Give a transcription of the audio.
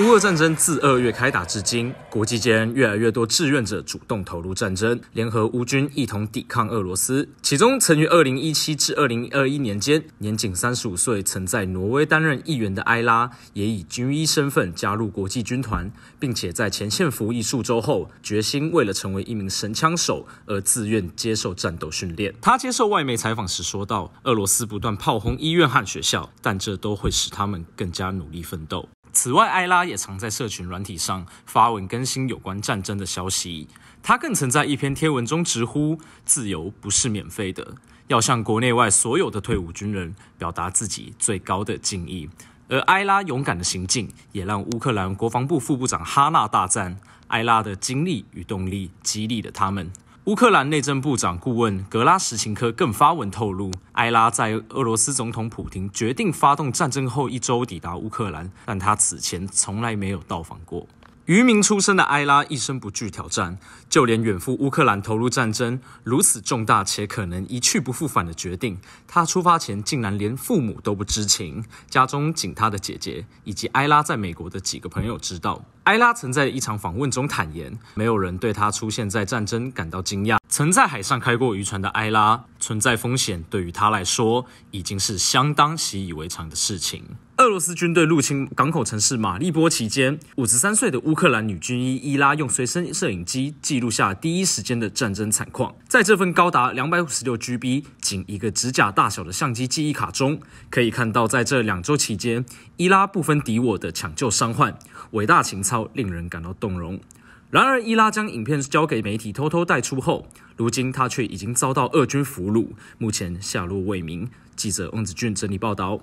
乌俄战争自二月开打至今，国际间越来越多志愿者主动投入战争，联合乌军一同抵抗俄罗斯。其中，曾于二零一七至二零二一年间年仅三十五岁，曾在挪威担任议员的埃拉，也以军医身份加入国际军团，并且在前线服役数周后，决心为了成为一名神枪手而自愿接受战斗训练。他接受外媒采访时说道：“俄罗斯不断炮轰医院和学校，但这都会使他们更加努力奋斗。”此外，埃拉也常在社群软体上发文更新有关战争的消息。他更曾在一篇贴文中直呼：“自由不是免费的，要向国内外所有的退伍军人表达自己最高的敬意。”而埃拉勇敢的行径也让乌克兰国防部副部长哈纳大赞：“埃拉的经历与动力激励了他们。”乌克兰内政部长顾问格拉什琴科更发文透露，埃拉在俄罗斯总统普京决定发动战争后一周抵达乌克兰，但他此前从来没有到访过。渔民出身的埃拉一生不惧挑战，就连远赴乌克兰投入战争如此重大且可能一去不复返的决定，他出发前竟然连父母都不知情，家中仅他的姐姐以及埃拉在美国的几个朋友知道。埃拉曾在一场访问中坦言，没有人对他出现在战争感到惊讶。曾在海上开过渔船的埃拉，存在风险对于他来说已经是相当习以为常的事情。俄罗斯军队入侵港口城市马利波期间，五十三岁的乌克兰女军医伊拉用随身摄影机记录下第一时间的战争惨况。在这份高达两百五十六 GB、仅一个指甲大小的相机记忆卡中，可以看到，在这两周期间，伊拉不分敌我的抢救伤患，伟大情操令人感到动容。然而，伊拉将影片交给媒体偷偷带出后，如今他却已经遭到俄军俘虏，目前下落未明。记者翁子俊整理报道。